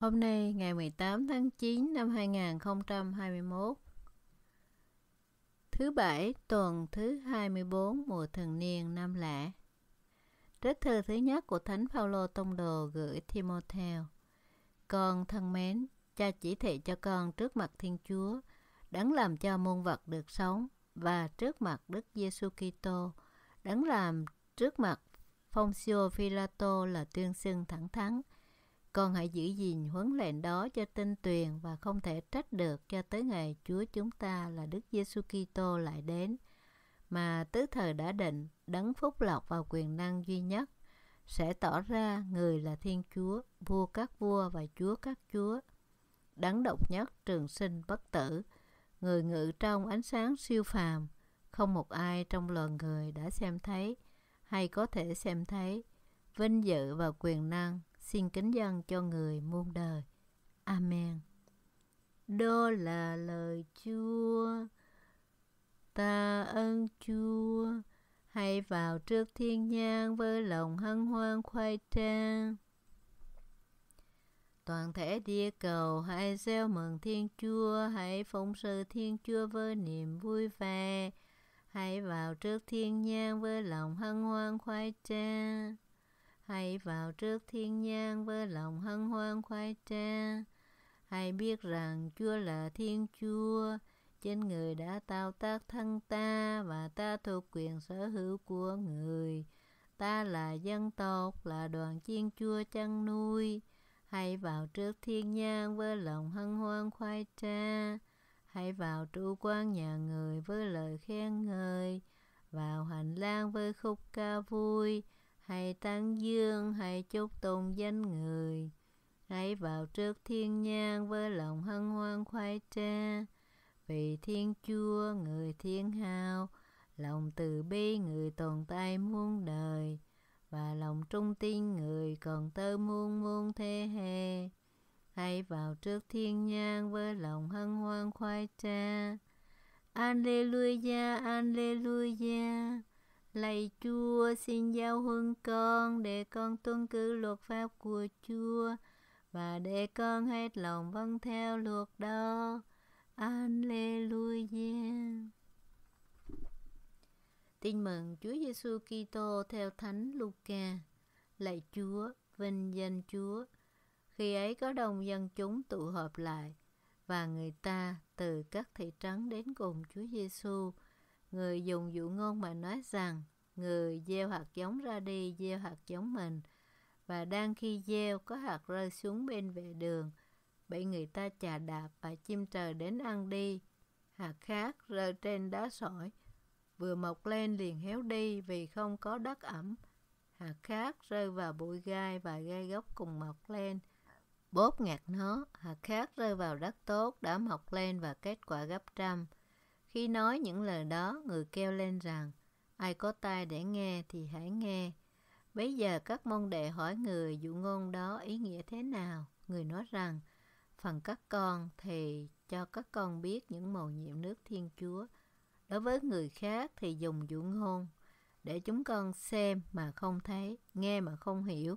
Hôm nay ngày 18 tháng 9 năm 2021 Thứ bảy tuần thứ 24 mùa thường niên năm lẻ Trích thư thứ nhất của Thánh Phaolô Tông Đồ gửi Timotheo Con thân mến, cha chỉ thị cho con trước mặt Thiên Chúa Đấng làm cho muôn vật được sống Và trước mặt Đức Giêsu Kitô Đấng làm trước mặt Phong Philato là tuyên xưng thẳng thắng. Con hãy giữ gìn huấn lệnh đó cho tinh tuyền và không thể trách được cho tới ngày Chúa chúng ta là Đức Giêsu Kitô lại đến mà tứ thời đã định đấng phúc lộc vào quyền năng duy nhất sẽ tỏ ra người là Thiên Chúa, vua các vua và Chúa các chúa. Đấng độc nhất trường sinh bất tử, người ngự trong ánh sáng siêu phàm, không một ai trong loài người đã xem thấy hay có thể xem thấy vinh dự và quyền năng xin kính dân cho người muôn đời. Amen. Đó là lời Chúa. Ta ơn Chúa, hãy vào trước thiên nhang với lòng hân hoan khoai trang. Toàn thể địa cầu hãy gieo mừng Thiên Chúa, hãy phụng sự Thiên Chúa với niềm vui vẻ. Hãy vào trước thiên nhang với lòng hân hoan khoái trang. Hãy vào trước thiên nhang với lòng hân hoan khoái trang. Hãy biết rằng Chúa là Thiên Chúa, trên người đã tạo tác thân ta và ta thuộc quyền sở hữu của người. Ta là dân tộc, là đoàn chiên chúa chăn nuôi. Hãy vào trước thiên nhang với lòng hân hoan khoái tra. Hãy vào trụ quan nhà người với lời khen ngợi. Vào hành lang với khúc ca vui Hãy tán dương, hãy chúc tôn danh người. Hãy vào trước thiên nhang với lòng hân hoan khoái trá. Vì thiên chúa người thiên hào lòng từ bi người tồn tại muôn đời. Và lòng trung tin người còn tơ muôn muôn thế hệ. Hãy vào trước thiên nhang với lòng hân hoan khoái trá. Alleluia, Alleluia. Lạy Chúa, xin giao huân con để con tuân cứ luật pháp của Chúa và để con hết lòng vâng theo luật đó. Alleluia. Tin mừng Chúa Giêsu Kitô theo Thánh Luca. Lạy Chúa, vinh danh Chúa. Khi ấy có đông dân chúng tụ họp lại và người ta từ các thị trấn đến cùng Chúa Giêsu xu Người dùng dụ ngôn mà nói rằng người gieo hạt giống ra đi gieo hạt giống mình và đang khi gieo có hạt rơi xuống bên vệ đường bị người ta chà đạp và chim trời đến ăn đi hạt khác rơi trên đá sỏi vừa mọc lên liền héo đi vì không có đất ẩm hạt khác rơi vào bụi gai và gai gốc cùng mọc lên bóp ngạt nó hạt khác rơi vào đất tốt đã mọc lên và kết quả gấp trăm khi nói những lời đó, người kêu lên rằng, ai có tai để nghe thì hãy nghe. Bây giờ các môn đệ hỏi người dụ ngôn đó ý nghĩa thế nào? Người nói rằng, phần các con thì cho các con biết những màu nhiệm nước Thiên Chúa. Đối với người khác thì dùng dụ ngôn để chúng con xem mà không thấy, nghe mà không hiểu.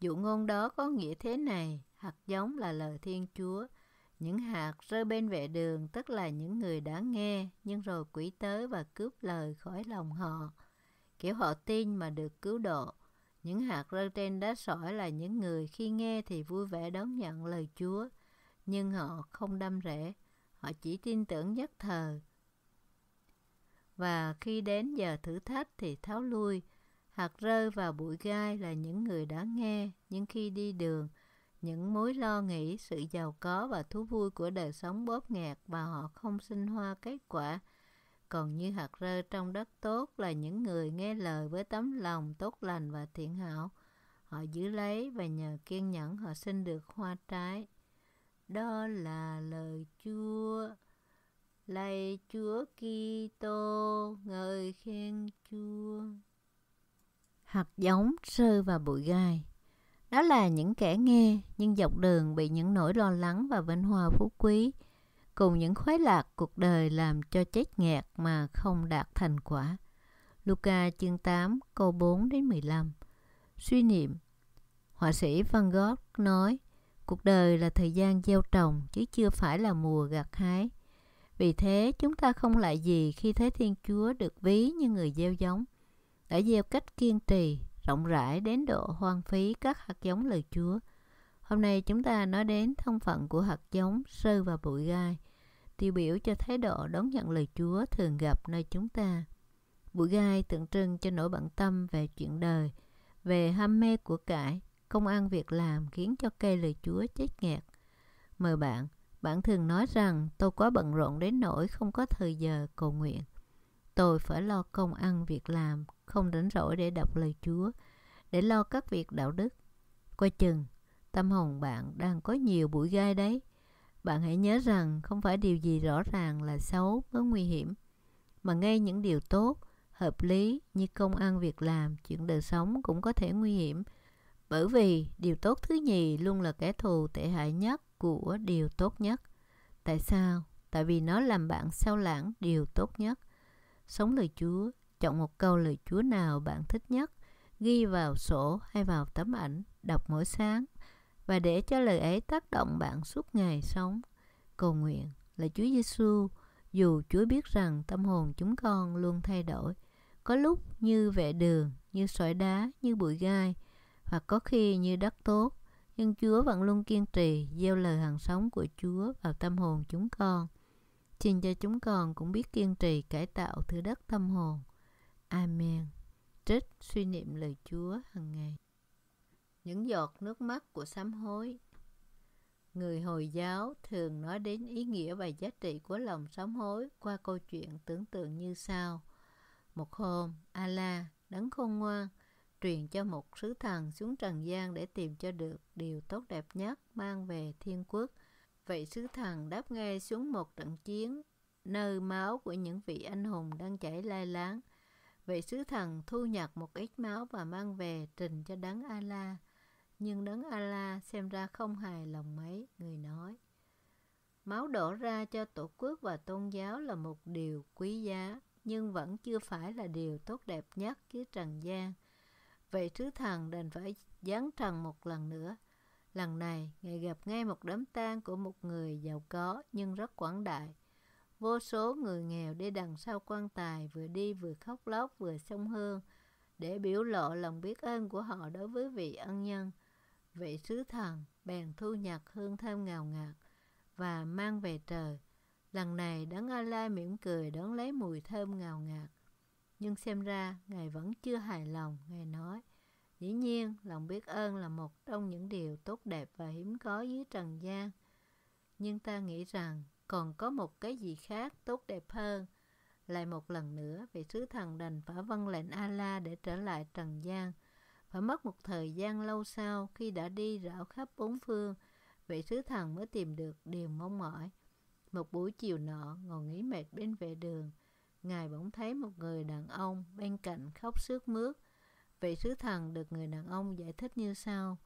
Dụ ngôn đó có nghĩa thế này, hạt giống là lời Thiên Chúa. Những hạt rơi bên vệ đường tức là những người đã nghe nhưng rồi quỷ tới và cướp lời khỏi lòng họ. Kiểu họ tin mà được cứu độ. Những hạt rơi trên đá sỏi là những người khi nghe thì vui vẻ đón nhận lời Chúa, nhưng họ không đâm rễ, họ chỉ tin tưởng nhất thờ. Và khi đến giờ thử thách thì tháo lui, hạt rơi vào bụi gai là những người đã nghe, nhưng khi đi đường – những mối lo nghĩ, sự giàu có và thú vui của đời sống bóp nghẹt và họ không sinh hoa kết quả. Còn như hạt rơi trong đất tốt là những người nghe lời với tấm lòng tốt lành và thiện hảo. Họ giữ lấy và nhờ kiên nhẫn họ sinh được hoa trái. Đó là lời Chúa. Lạy Chúa Kitô, ngợi khen Chúa. Hạt giống rơi và bụi gai. Đó là những kẻ nghe nhưng dọc đường bị những nỗi lo lắng và vinh hoa phú quý cùng những khoái lạc cuộc đời làm cho chết nghẹt mà không đạt thành quả. Luca chương 8 câu 4 đến 15 Suy niệm Họa sĩ Van Gogh nói Cuộc đời là thời gian gieo trồng chứ chưa phải là mùa gặt hái. Vì thế chúng ta không lại gì khi thấy Thiên Chúa được ví như người gieo giống. Đã gieo cách kiên trì rộng rãi đến độ hoang phí các hạt giống lời Chúa. Hôm nay chúng ta nói đến thân phận của hạt giống sơ và bụi gai, tiêu biểu cho thái độ đón nhận lời Chúa thường gặp nơi chúng ta. Bụi gai tượng trưng cho nỗi bận tâm về chuyện đời, về ham mê của cải, công ăn việc làm khiến cho cây lời Chúa chết nghẹt. Mời bạn, bạn thường nói rằng tôi quá bận rộn đến nỗi không có thời giờ cầu nguyện. Tôi phải lo công ăn việc làm, không rảnh rỗi để đọc lời Chúa, để lo các việc đạo đức. Coi chừng, tâm hồn bạn đang có nhiều bụi gai đấy. Bạn hãy nhớ rằng không phải điều gì rõ ràng là xấu mới nguy hiểm, mà ngay những điều tốt, hợp lý như công ăn việc làm, chuyện đời sống cũng có thể nguy hiểm. Bởi vì điều tốt thứ nhì luôn là kẻ thù tệ hại nhất của điều tốt nhất. Tại sao? Tại vì nó làm bạn sao lãng điều tốt nhất – Sống lời Chúa, chọn một câu lời Chúa nào bạn thích nhất, ghi vào sổ hay vào tấm ảnh, đọc mỗi sáng và để cho lời ấy tác động bạn suốt ngày sống. Cầu nguyện là Chúa Giêsu, dù Chúa biết rằng tâm hồn chúng con luôn thay đổi, có lúc như vẽ đường, như sỏi đá, như bụi gai, hoặc có khi như đất tốt, nhưng Chúa vẫn luôn kiên trì gieo lời hàng sống của Chúa vào tâm hồn chúng con. Xin cho chúng con cũng biết kiên trì cải tạo thứ đất tâm hồn. Amen. Trích suy niệm lời Chúa hàng ngày. Những giọt nước mắt của sám hối Người Hồi giáo thường nói đến ý nghĩa và giá trị của lòng sám hối qua câu chuyện tưởng tượng như sau. Một hôm, Allah, đấng khôn ngoan, truyền cho một sứ thần xuống trần gian để tìm cho được điều tốt đẹp nhất mang về thiên quốc – Vậy sứ thần đáp ngay xuống một trận chiến, nơi máu của những vị anh hùng đang chảy lai láng. Vậy sứ thần thu nhặt một ít máu và mang về trình cho đấng a Nhưng đấng a xem ra không hài lòng mấy, người nói. Máu đổ ra cho tổ quốc và tôn giáo là một điều quý giá, nhưng vẫn chưa phải là điều tốt đẹp nhất dưới trần gian. Vậy sứ thần đành phải giáng trần một lần nữa Lần này, Ngài gặp ngay một đám tang của một người giàu có nhưng rất quảng đại. Vô số người nghèo đi đằng sau quan tài vừa đi vừa khóc lóc vừa sông hương để biểu lộ lòng biết ơn của họ đối với vị ân nhân. Vị sứ thần bèn thu nhặt hương thơm ngào ngạt và mang về trời. Lần này đấng A-la mỉm cười đón lấy mùi thơm ngào ngạt. Nhưng xem ra Ngài vẫn chưa hài lòng, Ngài nói – Dĩ nhiên, lòng biết ơn là một trong những điều tốt đẹp và hiếm có dưới trần gian. Nhưng ta nghĩ rằng còn có một cái gì khác tốt đẹp hơn. Lại một lần nữa, vị sứ thần đành phải vâng lệnh Allah để trở lại trần gian. Phải mất một thời gian lâu sau khi đã đi rảo khắp bốn phương, vị sứ thần mới tìm được điều mong mỏi. Một buổi chiều nọ, ngồi nghỉ mệt bên vệ đường, Ngài bỗng thấy một người đàn ông bên cạnh khóc sướt mướt Vị sứ thần được người đàn ông giải thích như sau.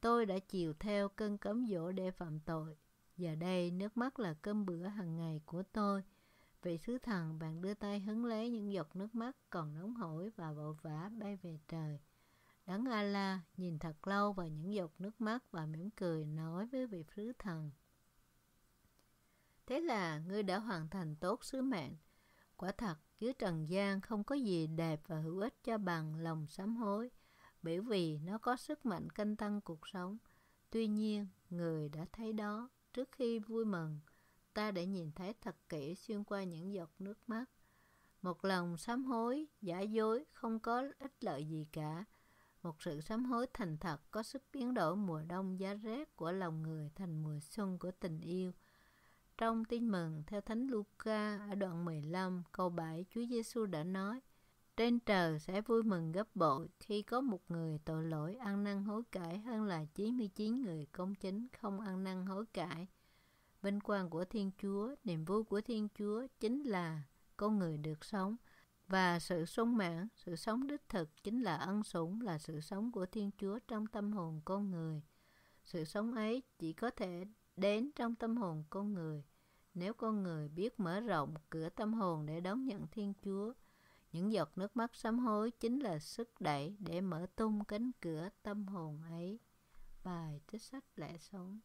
Tôi đã chiều theo cơn cấm dỗ để phạm tội. Giờ đây nước mắt là cơm bữa hàng ngày của tôi. Vị sứ thần bạn đưa tay hứng lấy những giọt nước mắt còn nóng hổi và vội vã bay về trời. Đấng Allah nhìn thật lâu vào những giọt nước mắt và mỉm cười nói với vị sứ thần. Thế là ngươi đã hoàn thành tốt sứ mệnh. Quả thật, chứ trần gian không có gì đẹp và hữu ích cho bằng lòng sám hối bởi vì nó có sức mạnh canh tăng cuộc sống tuy nhiên người đã thấy đó trước khi vui mừng ta đã nhìn thấy thật kỹ xuyên qua những giọt nước mắt một lòng sám hối giả dối không có ích lợi gì cả một sự sám hối thành thật có sức biến đổi mùa đông giá rét của lòng người thành mùa xuân của tình yêu trong tin mừng theo Thánh Luca ở đoạn 15 câu 7 Chúa Giêsu đã nói Trên trời sẽ vui mừng gấp bội khi có một người tội lỗi ăn năn hối cải hơn là 99 người công chính không ăn năn hối cải. Vinh quang của Thiên Chúa, niềm vui của Thiên Chúa chính là con người được sống và sự sung mãn, sự sống đích thực chính là ân sủng là sự sống của Thiên Chúa trong tâm hồn con người. Sự sống ấy chỉ có thể đến trong tâm hồn con người nếu con người biết mở rộng cửa tâm hồn để đón nhận thiên chúa những giọt nước mắt sám hối chính là sức đẩy để mở tung cánh cửa tâm hồn ấy bài trích sách lẽ sống